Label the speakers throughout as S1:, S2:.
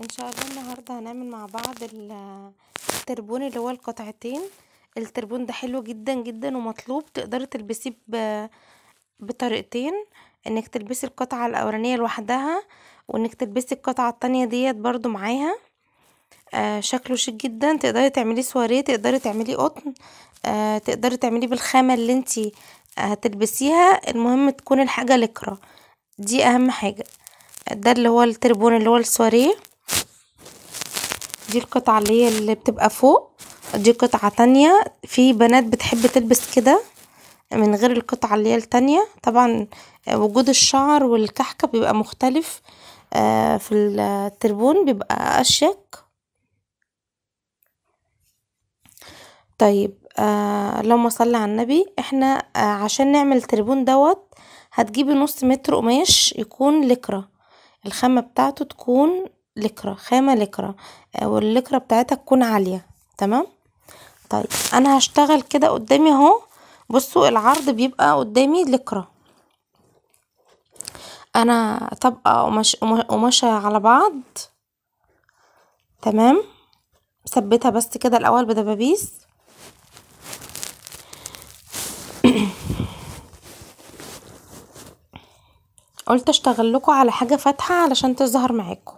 S1: ان شاء الله النهارده هنعمل مع بعض التربون اللي هو القطعتين التربون ده حلو جدا جدا ومطلوب تقدري تلبسيه بطريقتين انك تلبسي القطعه الاولانيه لوحدها وانك تلبسي القطعه التانية ديت برضو معاها آه شكله شيك جدا تقدري تعمليه سواريه تقدري تعمليه قطن آه تقدري تعمليه بالخامه اللي انتي هتلبسيها المهم تكون الحاجه لكرة دي اهم حاجه ده اللي هو التربون اللي هو السواريه دي القطعة اللي هي اللي بتبقى فوق دي قطعة تانية في بنات بتحب تلبس كده من غير القطعة اللي هي التانية طبعا وجود الشعر والكحكة بيبقى مختلف آه، في التربون بيبقى أشيك طيب آه اللهم صل على النبي احنا آه، عشان نعمل تربون دوت هتجيبي نص متر قماش يكون لكرة الخامة بتاعته تكون لكرة خامة لكرة آه، واللكرة بتاعتها تكون عالية تمام طيب انا هشتغل كده قدامي اهو بصوا العرض بيبقى قدامي لكرة انا طبقة آه، قماشة على بعض تمام ثبتها بس كده الاول بدبابيس قلت اشتغل لكم على حاجة فاتحة علشان تظهر معاكم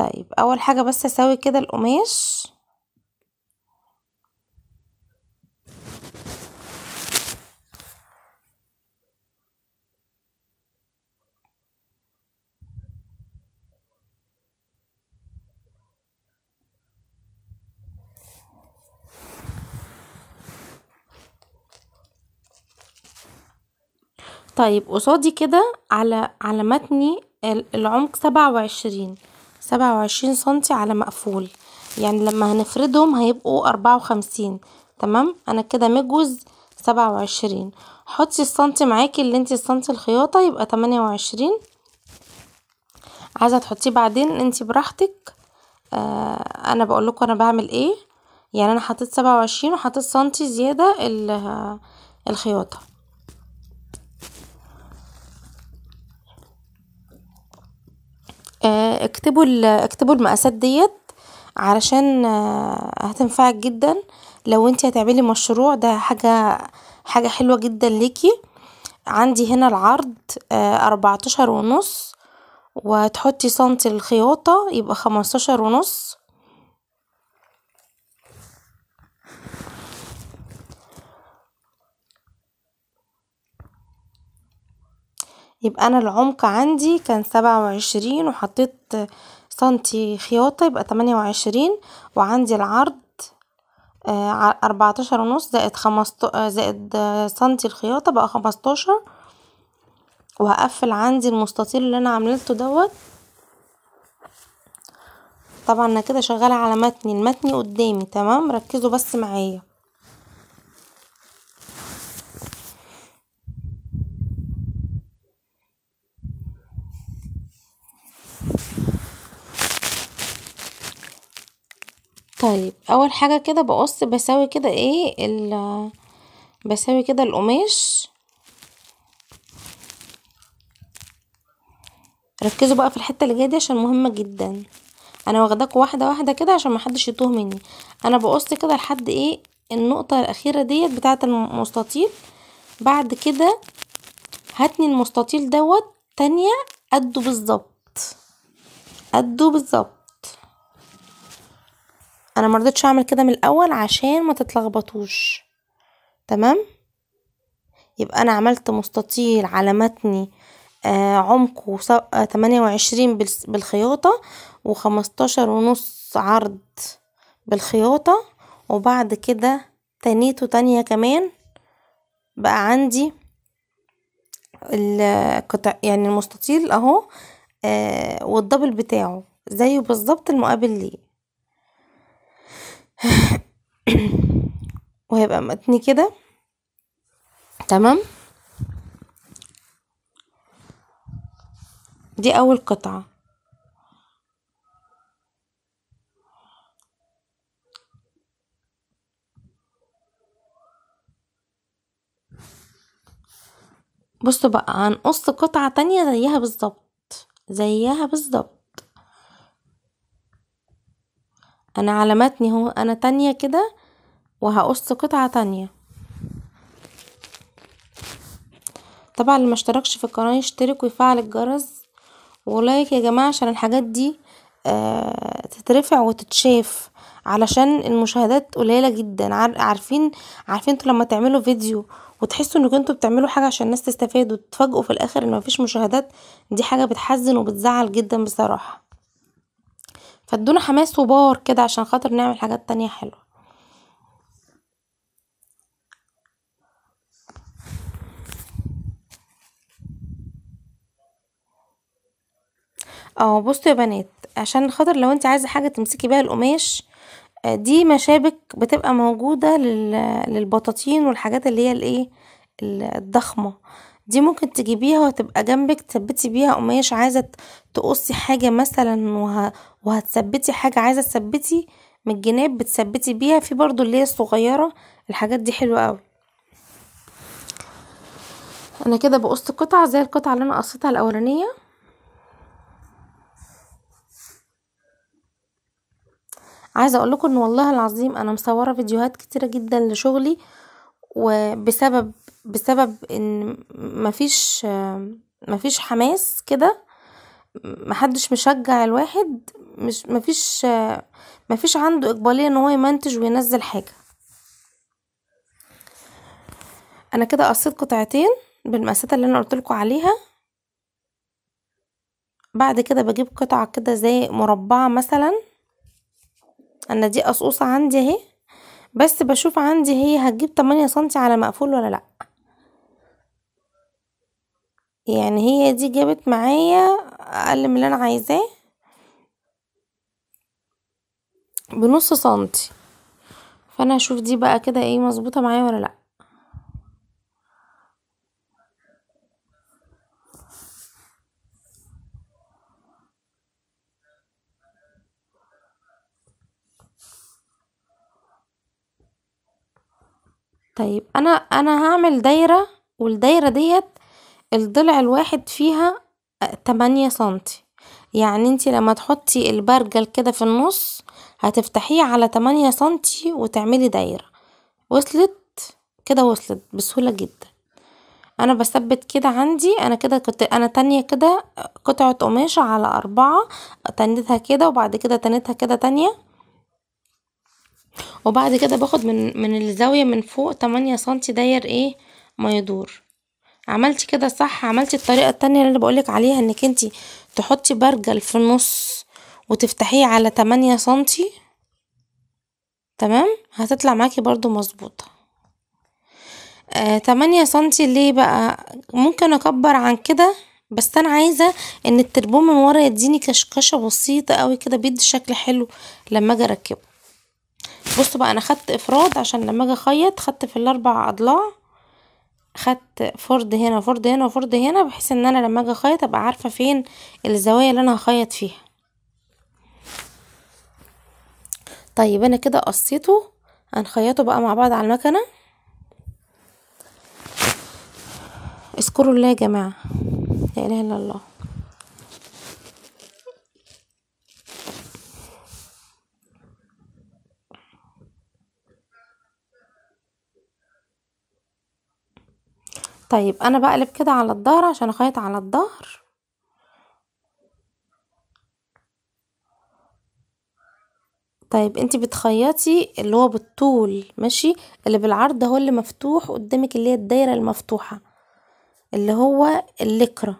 S1: طيب اول حاجة بس اسوي كده القماش طيب قصادي كده على على متني العمق سبعة وعشرين سبعة وعشرين سنتي على مقفول يعني لما هنفردهم هيبقوا أربعة وخمسين تمام أنا كده مجوز سبعة وعشرين حطي السنتي معاكي اللي انتي السنتي الخياطة يبقى تمانية وعشرين عايزة تحطيه بعدين انتي براحتك آه انا بقولكوا انا بعمل ايه يعني انا حطيت سبعة وعشرين وحطيت سنتي زيادة الخياطة آه، اكتبوا اكتبوا المقاسات ديت علشان آه، هتنفعك جدا لو انت هتعملي مشروع ده حاجة حاجة حلوة جدا ليكي عندي هنا العرض آه، اربعتاشر ونص وتحطي سنتي الخياطة يبقى خمستاشر ونص يبقى انا العمق عندي كان سبعة وعشرين وحطيت سنتي خياطة يبقى تمانية وعشرين وعندي العرض آه، اربعتاشر ونص زائد خمس آه، زائد آه، سنتي الخياطة بقى خمستاشر وهقفل عندي المستطيل اللي انا عملته دوت طبعا انا كده شغالة على متني المتني قدامي تمام ركزوا بس معايا طيب اول حاجة كده بقص بساوي كده ايه ال بساوي كده القماش ركزوا بقى في الحتة اللي جاية دي عشان مهمة جدا انا واخداكوا واحدة واحدة كده عشان محدش يتوه مني انا بقص كده لحد ايه النقطة الاخيرة ديت بتاعة المستطيل بعد كده هاتني المستطيل دوت تانية قده بالظبط قده بالظبط انا مرضتش اعمل كده من الاول عشان ما تتلخبطوش تمام يبقى انا عملت مستطيل على متني آه عمقه آه، تمانية وعشرين بالخياطة وخمستاشر ونص عرض بالخياطة وبعد كده تنيته تانية كمان بقى عندي القطع يعني المستطيل اهو آه والدبل بتاعه زيه بالظبط المقابل ليه وهيبقى متني كده تمام دي اول قطعة بصوا بقى هنقص قطعة تانية زيها بالظبط زيها بالظبط انا على متن اهو انا تانية كده وهقص قطعة تانية طبعا اللي ما اشتركش في القناة يشترك ويفعل الجرس ولايك يا جماعة عشان الحاجات دي آه تترفع وتتشاف علشان المشاهدات قليلة جدا عارفين عارفين انتوا لما تعملوا فيديو وتحسوا انكم انتوا بتعملوا حاجة عشان الناس تستفاد وتتفاجئوا في الاخر ان مفيش مشاهدات دي حاجة بتحزن وبتزعل جدا بصراحة فادونا حماس وبار كده عشان خاطر نعمل حاجات تانية حلوة اه بصوا يا بنات عشان خاطر لو انت عايزه حاجه تمسكي بيها القماش اه دي مشابك بتبقى موجوده للبطاطين والحاجات اللي هي الايه الضخمه دي ممكن تجيبيها وتبقى جنبك تثبتي بيها قماش عايزة تقصي حاجة مثلا وه... وهتثبتي حاجة عايزة تثبتي من الجناب بتثبتي بيها في برضو اللي هي الصغيرة الحاجات دي حلوة قوي انا كده بقص قطعة زي القطعة اللي انا قصيتها الاولانية عايزه اقول لكم ان والله العظيم انا مصوره فيديوهات كتيره جدا لشغلي وبسبب بسبب ان مفيش مفيش حماس كده محدش مشجع الواحد مش مفيش مفيش عنده اقبالية ان هو يمنتج وينزل حاجة انا كده قصيت قطعتين بالمقاسات اللي انا قلت عليها بعد كده بجيب قطعة كده زي مربعة مثلا انا دي قصقوصة عندي اهي بس بشوف عندي هي هتجيب تمانية سنتي على مقفول ولا لأ يعني هي دي جابت معايا اقل من اللي انا عايزاه بنص سنتي فانا هشوف دي بقى كده ايه مظبوطه معايا ولا لا طيب انا انا هعمل دايرة والدايرة ديت الضلع الواحد فيها تمانية سنتي يعني انت لما تحطي البرجل كده في النص هتفتحيه على تمانية سنتي وتعملي دايرة وصلت كده وصلت بسهولة جدا انا بثبت كده عندي انا كده كنت انا تانية كده قطعة قماشة على اربعة تنيتها كده وبعد كده تنيتها كده تانية وبعد كده باخد من من الزاوية من فوق تمانية سنتي داير ايه ما يدور عملتي كده صح عملتي الطريقة التانية اللي بقولك عليها انك انتي تحطي برجل في النص وتفتحيه على تمانية سنتي تمام هتطلع معاكي برضو مظبوطة آه تمانية سنتي ليه بقى ممكن اكبر عن كده بس انا عايزة ان التربون من ورا يديني كشكشة بسيطة قوي كده بيدي شكل حلو لما اجي اركبه بصوا بقى انا خدت افراد عشان لما اجي اخيط خدت في الاربع اضلاع خدت فرد هنا وفرد هنا وفرد هنا بحيث ان انا لما اجي اخيط ابقى عارفه فين الزوايا اللي انا هخيط فيها طيب انا كده قصيته هنخيطه بقى مع بعض على المكنه اذكروا الله يا جماعه لا اله الا الله طيب انا بقلب كده على الظهر عشان اخيط على الظهر طيب انت بتخيطي اللي هو بالطول ماشي اللي بالعرض هو اللي مفتوح قدامك اللي هي الدايره المفتوحه اللي هو الليكره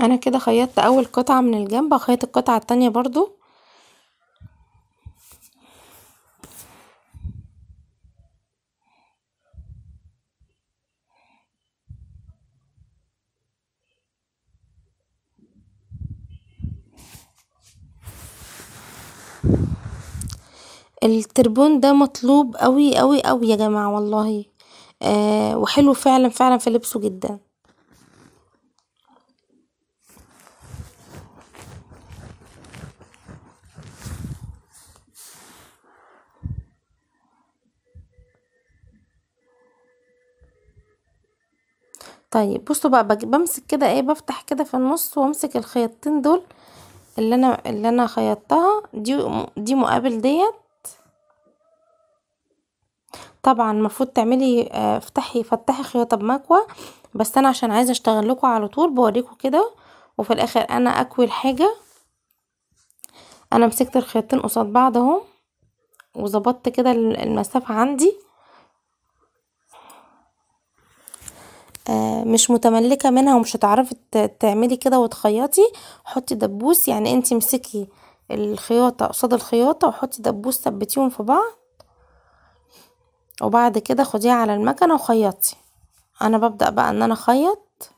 S1: انا كده خيطت اول قطعة من الجنب هخيط القطعة التانية برضو التربون ده مطلوب قوي قوي قوي يا جماعة والله آه وحلو فعلا فعلا في لبسه جدا طيب بصوا بقى بمسك كده ايه بفتح كده في النص وامسك الخيطتين دول اللي انا اللي انا خيطتها دي دي مقابل ديت طبعا المفروض تعملي آه، افتحي فتحي خياطه بمكوى بس انا عشان عايزه اشتغل لكم على طول بوريكم كده وفي الاخر انا اكوي الحاجه انا مسكت الخيطين قصاد بعض اهو وظبطت كده المسافه عندي مش متملكه منها ومش هتعرفي تعملي كده وتخيطي حطي دبوس يعني انت امسكي الخياطه قصاد الخياطه وحطي دبوس ثبتيهم في بعض وبعد كده خديها على المكنه وخيطي انا ببدا بقى ان انا اخيط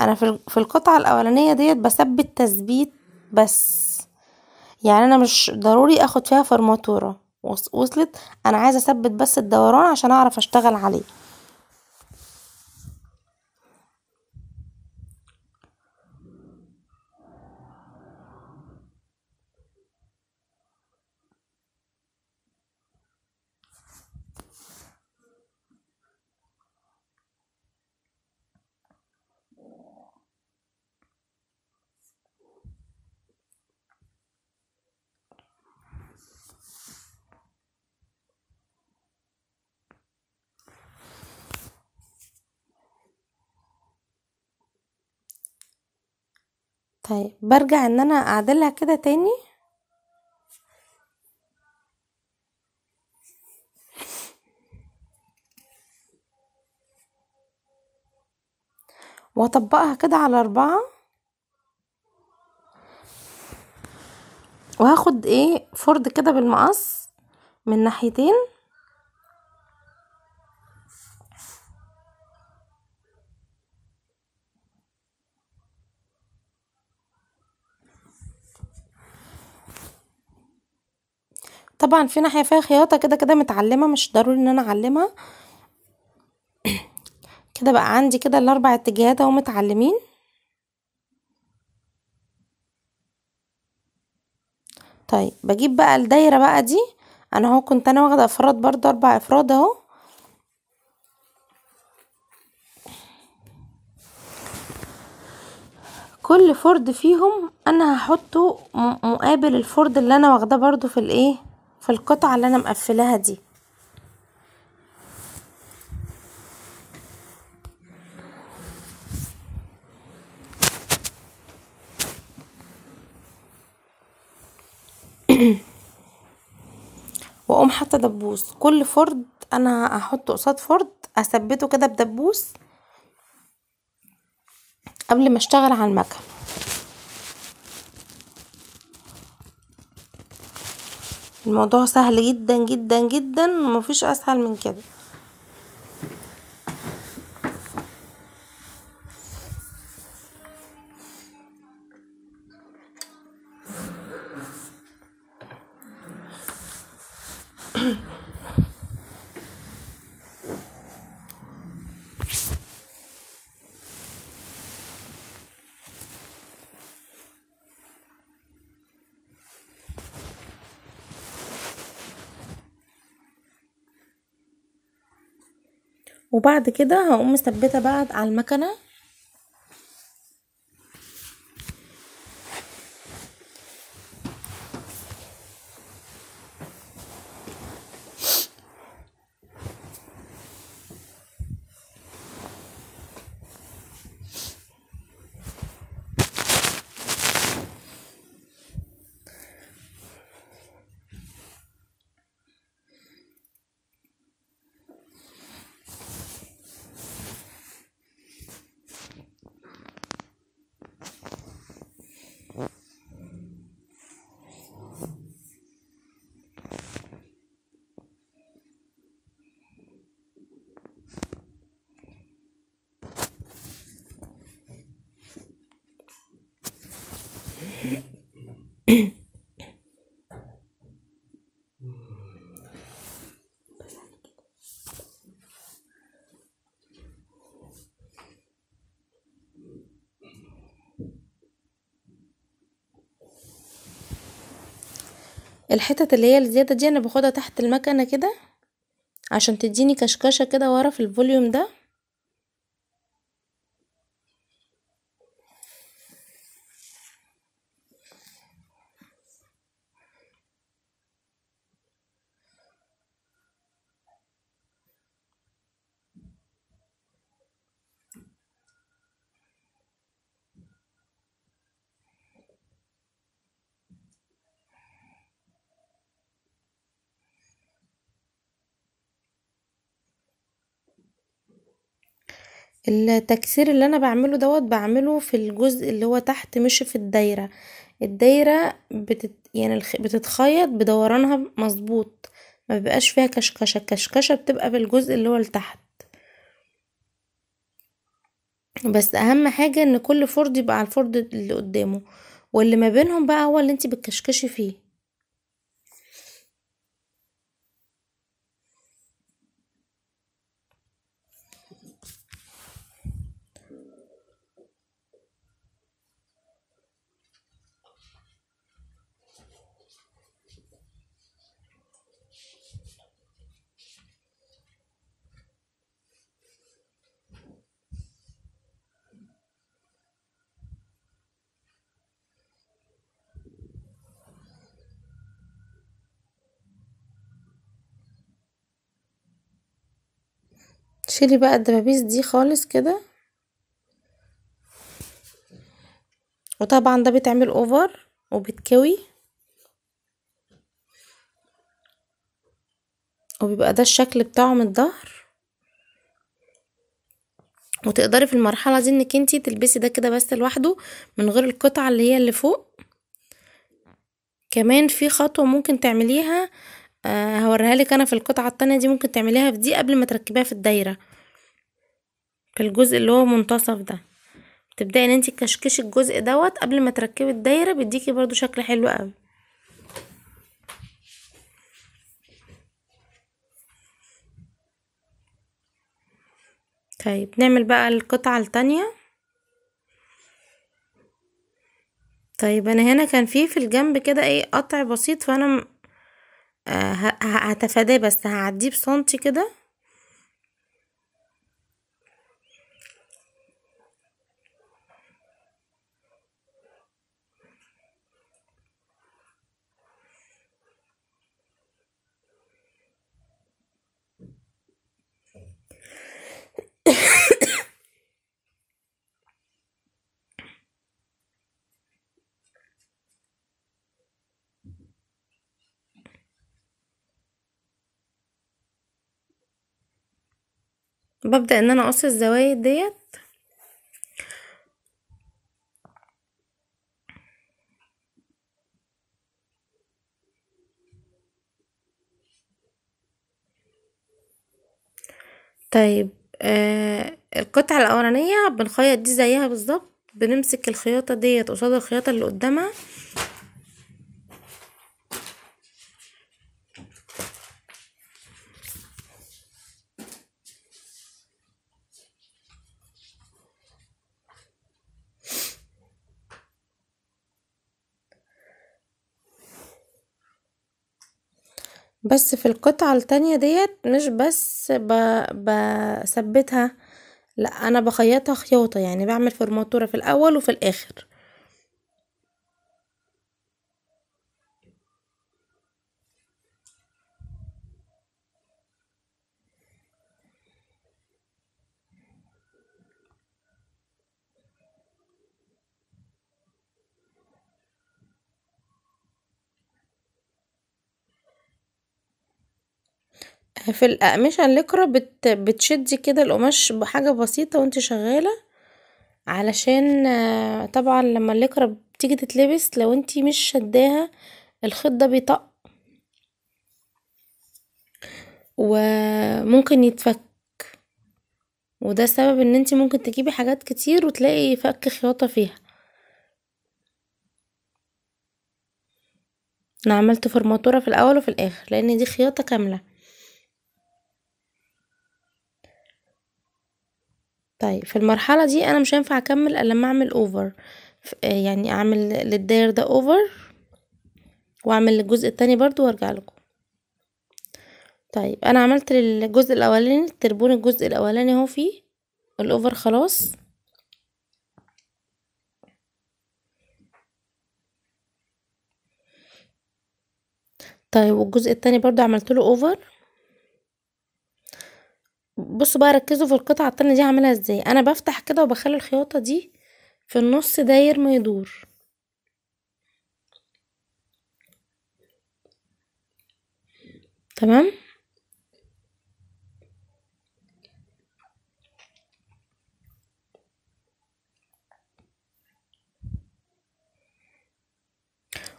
S1: انا في القطعه الاولانيه ديت بثبت تثبيت بس يعني انا مش ضروري اخد فيها فرماتوره وصلت انا عايزه اثبت بس الدوران عشان اعرف اشتغل عليه طيب برجع ان انا اعدلها كده تاني واطبقها كده على اربعة وهاخد ايه فرد كده بالمقص من ناحيتين طبعا في ناحيه فيها خياطه كده كده متعلمه مش ضروري ان انا اعلمها كده بقى عندي كده الاربع اتجاهات اهو متعلمين طيب بجيب بقى الدايره بقى دي انا اهو كنت انا واخده افراد برضو اربع افراد اهو كل فرد فيهم انا هحطه مقابل الفرد اللي انا واخداه برضو في الايه في القطعة اللي انا مقفلاها دي واقوم حاطه دبوس كل فرد انا هحطه قصاد فرد اثبته كده بدبوس قبل ما اشتغل على المكن الموضوع سهل جدا جدا جدا مفيش اسهل من كده وبعد كده هقوم مثبته بقى على المكنه الحتت اللي هي الزيادة دي انا باخدها تحت المكنة كده عشان تديني كشكشة كده ورا في الفوليوم ده التكسير اللي انا بعمله دوت بعمله في الجزء اللي هو تحت مش في الدايره الدايره بتت... يعني الخ... بتتخيط بدورانها مظبوط ما بيبقاش فيها كشكشه الكشكشه بتبقى بالجزء اللي هو لتحت بس اهم حاجه ان كل فرد يبقى على الفرد اللي قدامه واللي ما بينهم بقى هو اللي انت بتكشكشي فيه شيلي بقى الدبابيس دي خالص كده وطبعا ده بيتعمل اوفر وبتكوي وبيبقى ده الشكل بتاعه من الظهر وتقدري في المرحلة دي انك انتي تلبسي ده كده بس لوحده من غير القطعة اللي هي اللي فوق كمان في خطوة ممكن تعمليها آه، هوريها لك انا في القطعه التانية دي ممكن تعمليها في دي قبل ما تركبيها في الدايره في الجزء اللي هو منتصف ده تبداي ان انت تكشكشي الجزء دوت قبل ما تركبي الدايره بيديكي برضو شكل حلو قوي طيب نعمل بقى القطعه التانية طيب انا هنا كان في في الجنب كده ايه قطع بسيط فانا آه، هتفاداه بس هعديه بسنتي كده ببدأ ان انا اقص الزوايد ديت طيب آه القطعة الأولانية بنخيط دي زيها بالظبط بنمسك الخياطة ديت قصاد الخياطة اللي قدامها بس في القطعة التانية ديت مش بس بثبتها لأ انا بخيطها خياطة يعني بعمل فرماتورة في الاول وفي الاخر في الأقمشة الإكرة بت بتشدي كده القماش بحاجة بسيطة وانت شغالة علشان طبعا لما الإكرة بتيجي تتلبس لو انت مش شداها الخيط ده بيطق وممكن يتفك وده سبب ان انت ممكن تجيبي حاجات كتير وتلاقي فك خياطة فيها انا عملت فرماتورة في الاول وفي الاخر لان دي خياطة كاملة طيب في المرحلة دي أنا مش هينفع أكمل إلا لما أعمل أوفر آه، يعني أعمل للداير ده أوفر وأعمل للجزء التاني برضو وأرجع لكم طيب أنا عملت للجزء الأولاني التربون الجزء الأولاني اهو فيه الأوفر خلاص طيب والجزء التاني برضو عملت له اوفر بصوا بقى ركزوا في القطعة التانية دي هعملها ازاي انا بفتح كده وبخلي الخياطة دي في النص داير ما يدور تمام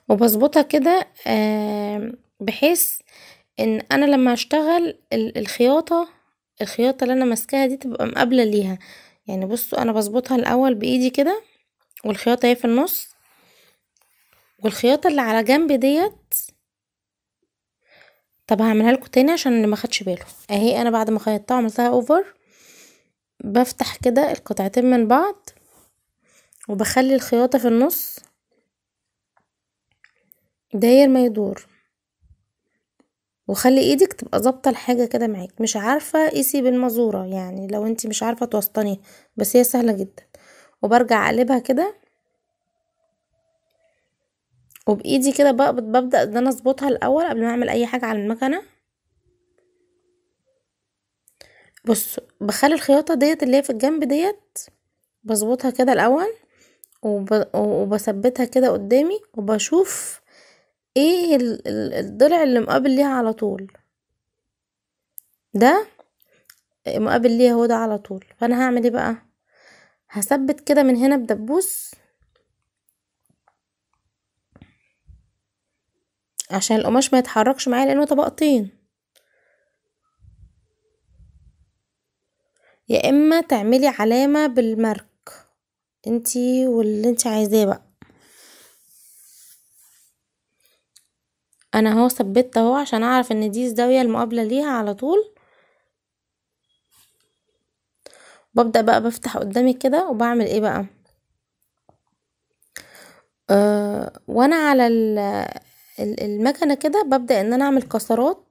S1: وبظبطها كده آه، بحيث ان انا لما اشتغل الخياطة الخياطة اللي انا ماسكاها دي تبقى مقابلة ليها يعني بصوا انا بظبطها الاول بايدي كده والخياطة اهي في النص والخياطة اللي على جنب ديت طب هعملها لكم تاني عشان اللي ما خدش باله اهي انا بعد ما خيطتها عملتها اوفر بفتح كده القطعتين من بعض وبخلي الخياطة في النص داير ما يدور وخلي ايدك تبقى ظابطه الحاجه كده معاك مش عارفه قيسي ايه بالمزوره يعني لو انت مش عارفه توسطنيها بس هي سهله جدا وبرجع اقلبها كده وبايدي كده ببدا ان انا اظبطها الاول قبل ما اعمل اي حاجه على المكنه بص بخلي الخياطه ديت اللي هي في الجنب ديت بظبطها كده الاول وبثبتها كده قدامي وبشوف ايه الضلع اللي مقابل ليها على طول ده مقابل ليها هو ده على طول فانا هعمل ايه بقى هثبت كده من هنا بدبوس عشان القماش ما يتحركش معايا لانه طبقتين يا اما تعملي علامه بالمارك انتي واللي انتي عايزاه بقى انا اهو ثبتت اهو عشان اعرف ان دي الزاوية المقابلة ليها على طول ببدأ بقى بفتح قدامي كده وبعمل ايه بقى أه، وانا على المكنة كده ببدأ ان انا اعمل كسرات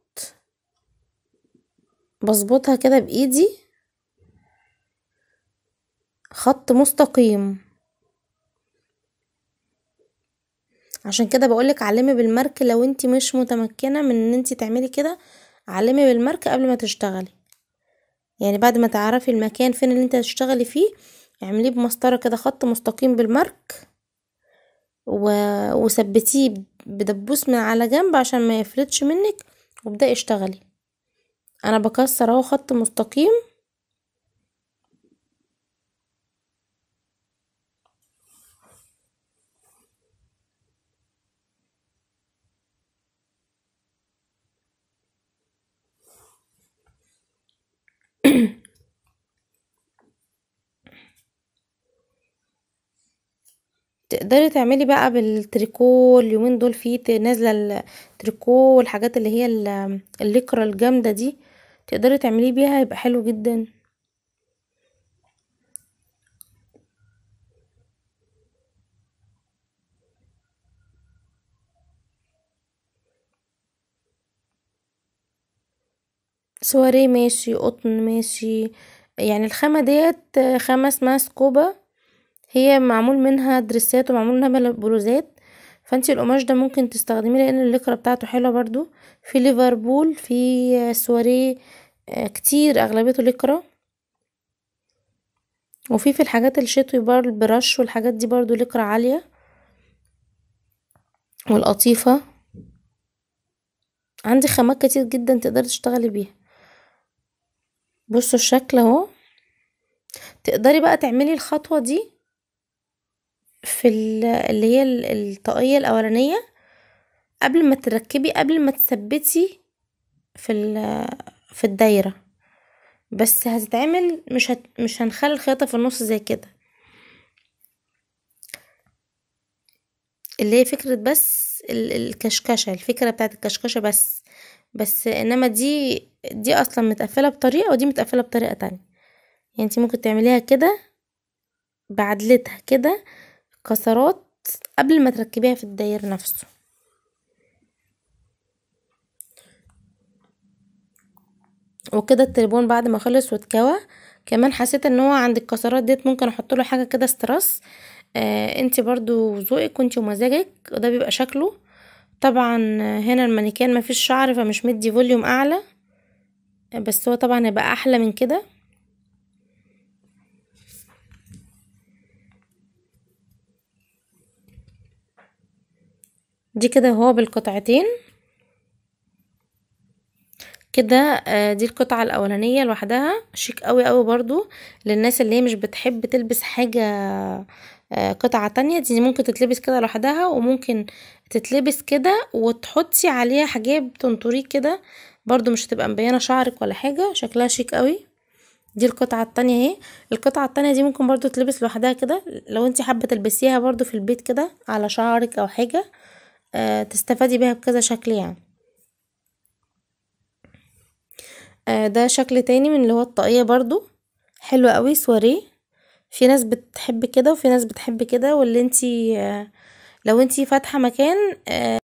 S1: بظبطها كده بايدي خط مستقيم عشان كده بقولك علمي بالمارك لو انت مش متمكنة من ان انت تعملي كده علمي بالمارك قبل ما تشتغلي يعني بعد ما تعرفي المكان فين اللي انت هتشتغلي فيه اعمليه بمسطرة كده خط مستقيم بالمارك و... وثبتيه بدبوس من على جنب عشان ما يفلتش منك وابدأي اشتغلي انا بكسر اهو خط مستقيم تقدري تعملي بقى بالتريكو اليومين دول فيه نازله التريكو والحاجات اللي هي الليكرا الجامده دي تقدري تعمليه بيها هيبقى حلو جدا سواريه ماشي قطن ماشي يعني الخامة ديت خامة اسمها سكوبة هي معمول منها دريسات ومعمول منها بلوزات فانت القماش ده ممكن تستخدميه لان اللكره بتاعته حلوه برضو في ليفربول في سواريه آه، كتير اغلبيته لكره وفي في الحاجات الشتوي بار البرش والحاجات دي برضو لكره عاليه والقطيفه عندي خامات كتير جدا تقدري تشتغلي بيها بصوا الشكل اهو تقدري بقى تعملي الخطوه دي في اللي هي الطاقية الأولانية قبل ما تركبي قبل ما تثبتي في في الدايرة بس هتتعمل مش هت مش هنخلي الخياطة في النص زي كده اللي هي فكرة بس الكشكشة الفكرة بتاعت الكشكشة بس بس انما دي دي اصلا متقفلة بطريقة ودي متقفلة بطريقة تانية يعني انت ممكن تعمليها كده بعدلتها كده كسرات قبل ما تركبيها في الداير نفسه وكده التليفون بعد ما خلص واتكوى كمان حسيت ان هو عند الكسرات ديت ممكن احط له حاجه كده استرس آه انت برضو ذوقك وانت ومزاجك وده بيبقى شكله طبعا هنا المانيكان مفيش شعر فمش مدي فوليوم اعلى بس هو طبعا هيبقى احلى من كده دي كده هو بالقطعتين كده آه، دي القطعة الأولانية لوحدها شيك قوي قوي برضو للناس اللي هي مش بتحب تلبس حاجة آه، قطعة تانية دي ممكن تتلبس كده لوحدها وممكن تتلبس كده وتحطي عليها حجاب تنطريه كده برضو مش هتبقى مبينة شعرك ولا حاجة شكلها شيك قوي دي القطعة التانية اهي القطعة التانية دي ممكن برضو تلبس لوحدها كده لو انت حابة تلبسيها برضو في البيت كده على شعرك او حاجة آه، تستفادي بيها بكذا شكل يعني آه، ده شكل تاني من اللي هو الطاقية برضو حلو قوي سواريه في ناس بتحب كده وفي ناس بتحب كده واللي انتي آه، لو انتي فاتحة مكان